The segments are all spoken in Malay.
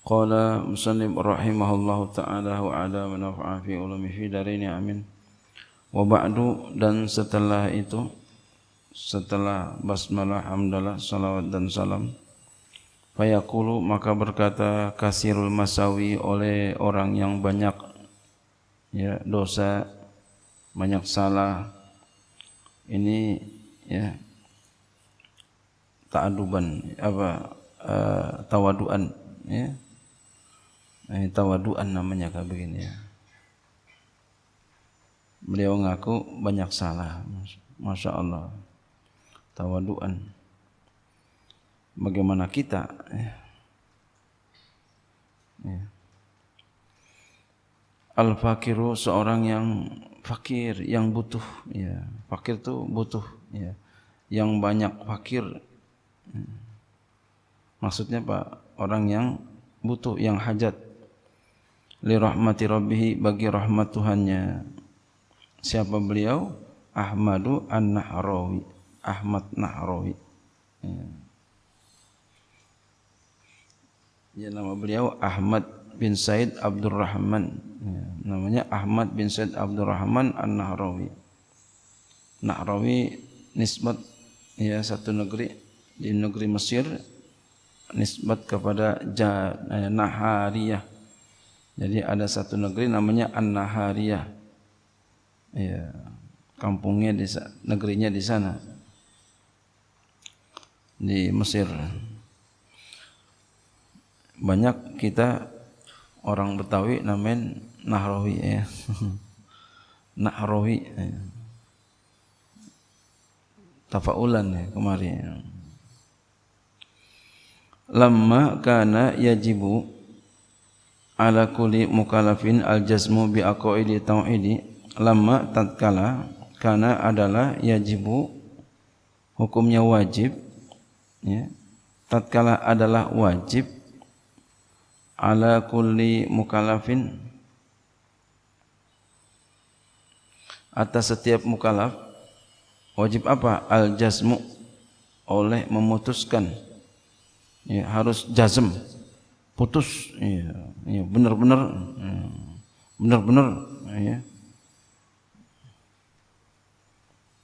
Qala muslim rahimahullahu ta'ala wa ala manafa'a fi ulumi fi darini amin. Wa ba'du dan setelah itu setelah basmalah hamdalah salawat dan salam fayaqulu maka berkata kasirul masawi oleh orang yang banyak ya dosa banyak salah ini ya ta'aduban apa uh, tawaduan ya yeah. Ini eh, tawaduan namanya kan begini ya. Beliau mengaku banyak salah. Masya Allah. Tawaduan. Bagaimana kita? Ya. ya. Al-fakiru seorang yang fakir, yang butuh. Ya. Fakir itu butuh. Ya. Yang banyak fakir. Ya. Maksudnya Pak, orang yang butuh, yang hajat li rahmati rabbih bagi rahmat Tuhannya. Siapa beliau? Ahmadu An-Nahrawi. Ahmad Nahrawi. Ya. ya. nama beliau Ahmad bin Said Abdul Rahman. Ya. Namanya Ahmad bin Said Abdul Rahman An-Nahrawi. Nahrawi nisbat ya satu negeri di negeri Mesir nisbat kepada ja, eh, Nahariyah jadi ada satu negeri namanya An-Nahariya. Ya, kampungnya di negerinya di sana. Di Mesir. Banyak kita orang Betawi namanya Nahrawi ya. Nahrawi. Ya. Tafaulan ya, kemarin. Lama kana yajibu ala kulli mukallafin al jazmu bi aqaidi tauhidi lamma tatkala karena adalah yajibu hukumnya wajib ya tatkala adalah wajib ala kulli mukallafin atas setiap mukallaf wajib apa al jazmu oleh memutuskan ya, harus jazm. putus ya, ya benar-benar ya, benar-benar ya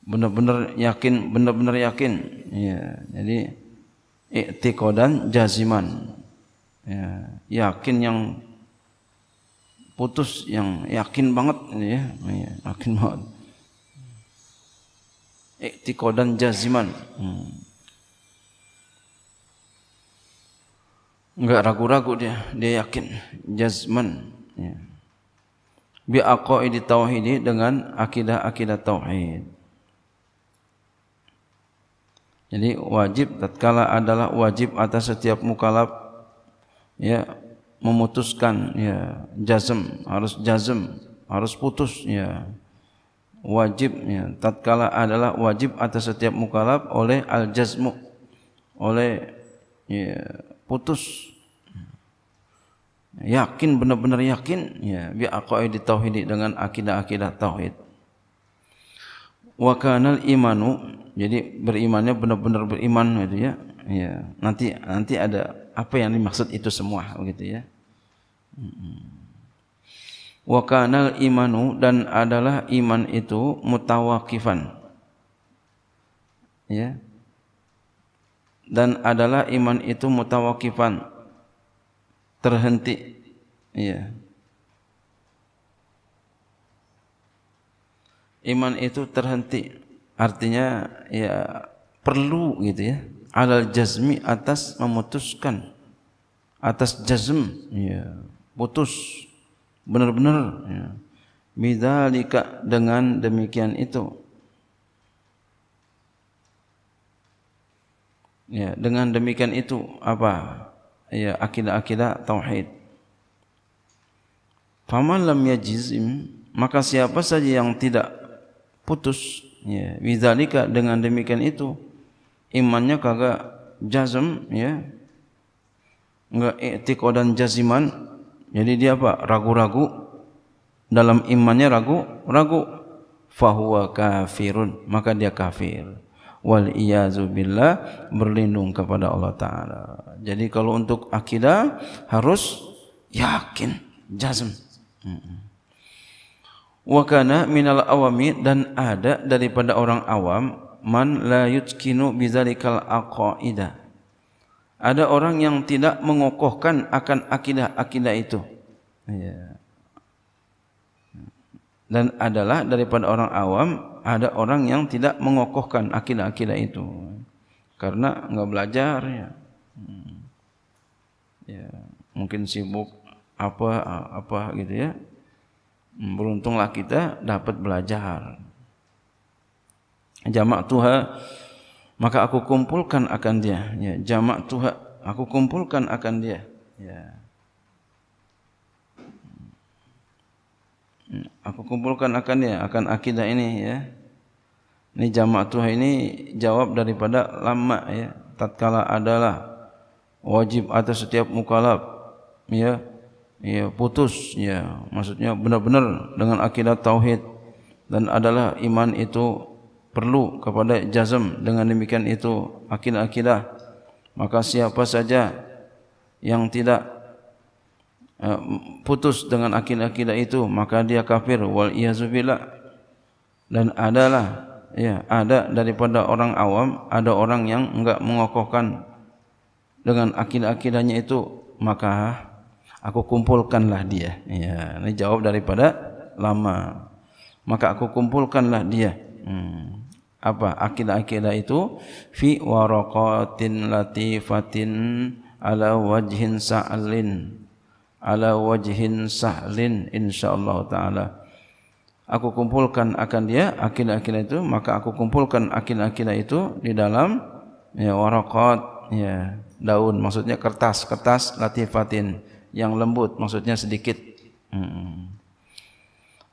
benar-benar yakin benar-benar yakin ya jadi iktikodan jaziman ya, yakin yang putus yang yakin banget ya, ya yakin banget iktikodan jaziman hmm. enggak ragu-ragu dia dia yakin jazman ya bi aqaidi tauhid dengan akidah-akidah tauhid jadi wajib tatkala adalah wajib atas setiap mukalaf ya memutuskan ya jazm harus jazm harus putus ya wajib ya tatkala adalah wajib atas setiap mukalaf oleh al jazmu oleh ya putus yakin benar-benar yakin ya bi aqaidit tauhid dengan akidah-akidah tauhid wa kanal imanu jadi berimannya benar-benar beriman gitu ya ya nanti nanti ada apa yang dimaksud itu semua begitu ya wa kanal imanu dan adalah iman itu mutawakifan ya dan adalah iman itu mutawakifan terhenti ya iman itu terhenti artinya ya perlu gitu ya alal jazmi atas memutuskan atas jazm ya putus benar-benar ya bidzalika dengan demikian itu Ya, dengan demikian itu apa? Ya, akidah-akidah tauhid. Faman lam yajizim, maka siapa saja yang tidak putus, ya, bizalika dengan demikian itu imannya kagak jazm, ya. Enggak i'tiqadan jaziman. Jadi dia apa? Ragu-ragu dalam imannya ragu, ragu fahuwa kafirun, maka dia kafir wal iyazu billah berlindung kepada Allah taala. Jadi kalau untuk akidah harus yakin, jazm. Wa kana minal awami dan ada daripada orang awam man la yutkinu bizalikal aqaida. Ada orang yang tidak mengokohkan akan akidah-akidah itu. Dan adalah daripada orang awam ada orang yang tidak mengokohkan akidah-akidah itu karena nggak belajar ya. Hmm. ya mungkin sibuk apa apa gitu ya hmm, beruntunglah kita dapat belajar jamak tuha maka aku kumpulkan akan dia ya jamak tuha aku kumpulkan akan dia ya Aku kumpulkan akan dia, akan akidah ini ya. Ini jamak tuh ini jawab daripada lama ya. Tatkala adalah wajib atas setiap mukalab ya. Ya, putus ya. Maksudnya benar-benar dengan akidah tauhid dan adalah iman itu perlu kepada jazm dengan demikian itu akidah-akidah maka siapa saja yang tidak Eh, putus dengan akidah-akidah itu maka dia kafir wal iazubillah dan adalah ya ada daripada orang awam ada orang yang enggak mengokohkan dengan akidah-akidahnya itu maka aku kumpulkanlah dia ya ini jawab daripada lama maka aku kumpulkanlah dia hmm. apa akidah-akidah itu fi waraqatin latifatin ala wajhin sa'alin ala wajhin sahlin insyaallah taala aku kumpulkan akan dia akil akina itu maka aku kumpulkan akil akina itu di dalam ya warakat ya daun maksudnya kertas kertas latifatin yang lembut maksudnya sedikit hmm.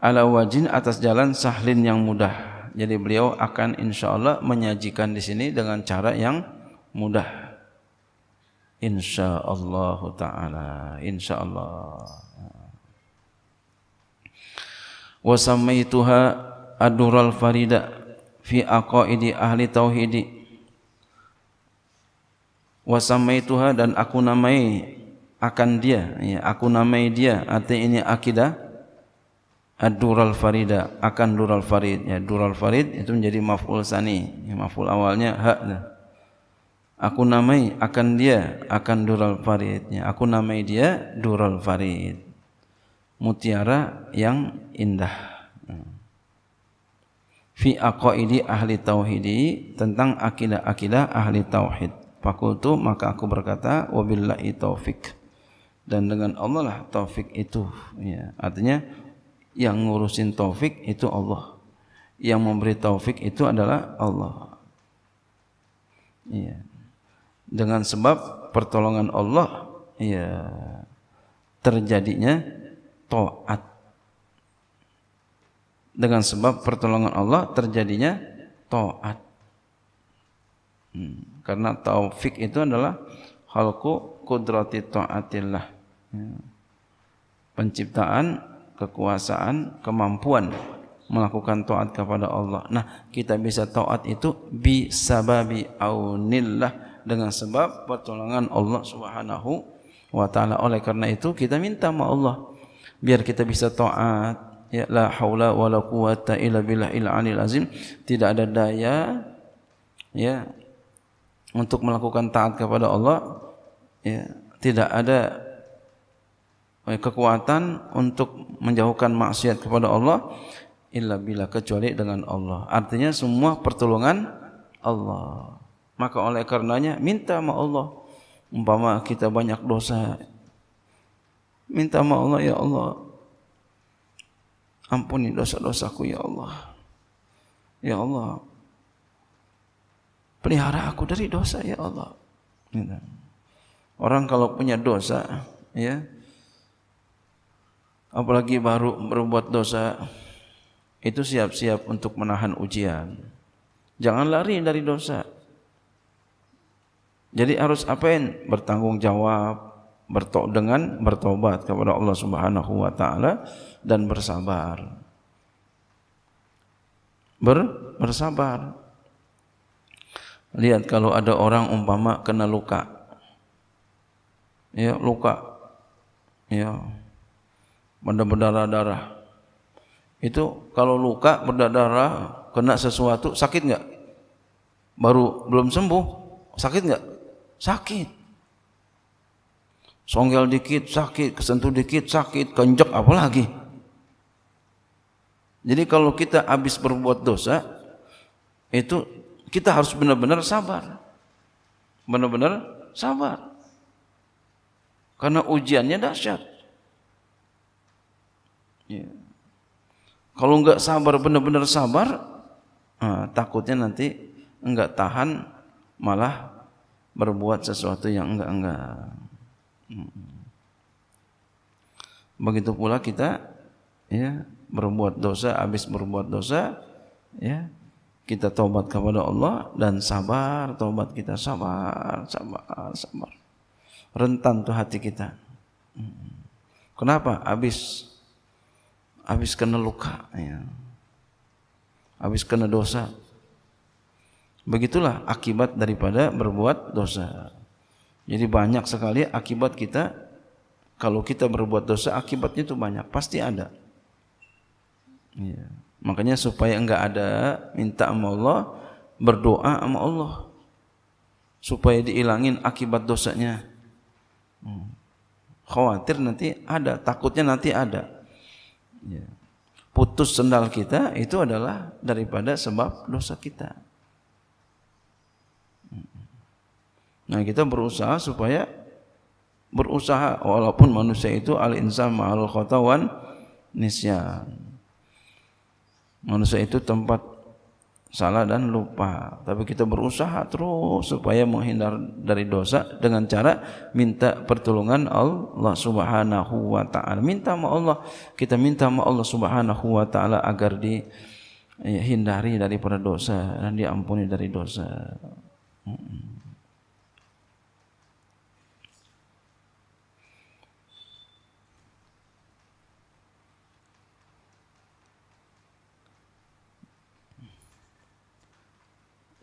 ala wajin atas jalan sahlin yang mudah jadi beliau akan insyaallah menyajikan di sini dengan cara yang mudah insya Allah taala insya Allah wasamai tuha adural farida fi aqaidi ahli tauhidi wasamai tuha dan aku namai akan dia ya, aku namai dia arti ini akidah adural farida akan dural farid ya dural farid itu menjadi maful sani ya, maful awalnya haknya aku namai akan dia akan dural faridnya aku namai dia dural farid mutiara yang indah hmm. fi aqaidi ahli tauhidi tentang akidah-akidah ahli tauhid fakultu maka aku berkata wabillahi taufik dan dengan Allah lah taufik itu ya artinya yang ngurusin taufik itu Allah yang memberi taufik itu adalah Allah ya dengan sebab pertolongan Allah ya terjadinya taat dengan sebab pertolongan Allah terjadinya taat hmm. karena taufik itu adalah halku kudrati taatillah ya. penciptaan kekuasaan kemampuan melakukan taat kepada Allah nah kita bisa taat itu bi sababi aunillah dengan sebab pertolongan Allah Subhanahu wa taala. Oleh karena itu kita minta sama Allah biar kita bisa taat. Ya la haula wala quwata illa billah il anil azim. Tidak ada daya ya untuk melakukan taat kepada Allah. Ya, tidak ada eh, kekuatan untuk menjauhkan maksiat kepada Allah illa billah kecuali dengan Allah. Artinya semua pertolongan Allah. Maka oleh karenanya minta sama Allah. Umpama kita banyak dosa. Minta sama Allah ya Allah. Ampuni dosa-dosaku ya Allah. Ya Allah. Pelihara aku dari dosa ya Allah. Orang kalau punya dosa ya. Apalagi baru berbuat dosa itu siap-siap untuk menahan ujian. Jangan lari dari dosa. Jadi harus apa Bertanggung Bertanggungjawab, bertau dengan bertobat kepada Allah Subhanahu wa taala dan bersabar. Ber, bersabar. Lihat kalau ada orang umpama kena luka. Ya, luka. Ya. Benda berdarah darah. Itu kalau luka berdarah kena sesuatu sakit enggak? Baru belum sembuh, sakit enggak sakit. Songgel dikit sakit, kesentuh dikit sakit, kenjek apalagi. Jadi kalau kita habis berbuat dosa, itu kita harus benar-benar sabar. Benar-benar sabar. Karena ujiannya dahsyat. Ya. Kalau enggak sabar, benar-benar sabar, nah, takutnya nanti enggak tahan malah berbuat sesuatu yang enggak-enggak. Begitu pula kita ya berbuat dosa habis berbuat dosa ya kita taubat kepada Allah dan sabar taubat kita sabar sabar sabar rentan tuh hati kita kenapa habis habis kena luka ya habis kena dosa Begitulah akibat daripada berbuat dosa. Jadi banyak sekali akibat kita kalau kita berbuat dosa akibatnya itu banyak pasti ada. Ya. Makanya supaya enggak ada minta sama Allah berdoa sama Allah supaya dihilangin akibat dosanya. Hmm. Khawatir nanti ada, takutnya nanti ada. Ya. Putus sendal kita itu adalah daripada sebab dosa kita. Nah kita berusaha supaya berusaha walaupun manusia itu al insan ma'al khotawan nisyan. Manusia itu tempat salah dan lupa. Tapi kita berusaha terus supaya menghindar dari dosa dengan cara minta pertolongan Allah Subhanahu wa taala. Minta sama Allah, kita minta sama Allah Subhanahu wa taala agar dihindari eh, daripada dosa dan diampuni dari dosa. Hmm.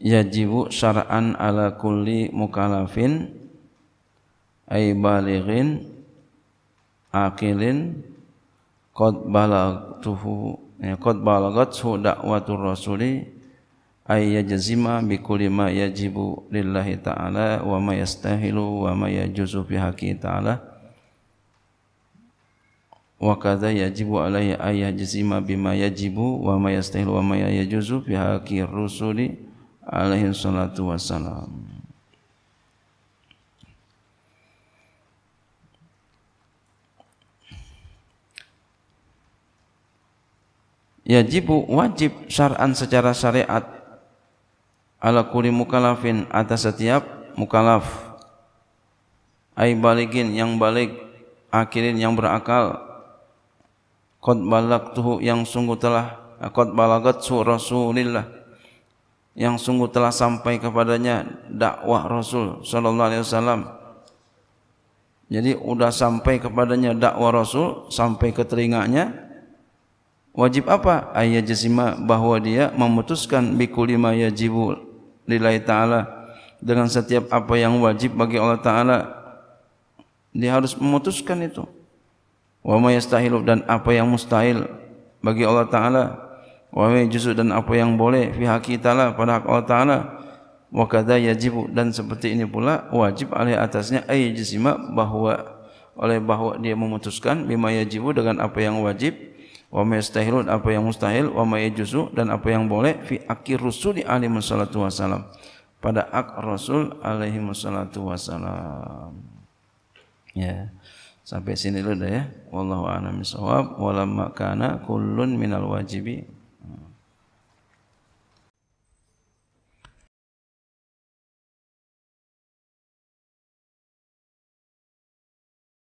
yajibu syara'an ala kulli mukalafin, ay balighin akilin qad balaghtuhu ya qad balaghat su da'watur rasuli ay yajzima bi kulli ma yajibu lillahi ta'ala wa ma yastahilu wa ma yajuzu fi haqqi ta'ala wa kadza yajibu alayhi ay yajzima bima yajibu wa ma yastahilu wa ma yajuzu fi haqqi rusuli alaihi salatu wassalam Jibu, wajib syar'an secara syariat ala kulli mukalafin atas setiap mukalaf. ai balighin yang balik akhirin yang berakal qad balagtuhu yang sungguh telah qad balagat su rasulillah yang sungguh telah sampai kepadanya dakwah Rasul sallallahu alaihi wasallam. Jadi sudah sampai kepadanya dakwah Rasul sampai ke telinganya wajib apa? Ayat jazima bahwa dia memutuskan bikul ma yajibu lillahi taala dengan setiap apa yang wajib bagi Allah taala dia harus memutuskan itu. Wa ma yastahilu dan apa yang mustahil bagi Allah taala wa wajizu dan apa yang boleh fi haqqi ta'ala pada hak Allah ta'ala wa kadha yajib dan seperti ini pula wajib alai atasnya ay jisima bahwa oleh bahwa dia memutuskan bima yajibu dengan apa yang wajib wa mayastahilun apa yang mustahil wa mayajuzu dan apa yang boleh fi akhir rusul alaihi wasallatu wasalam pada ak rasul alaihi wasallatu wasalam ya sampai sini dulu dah ya wallahu a'lam bissawab wa lam kullun minal wajibi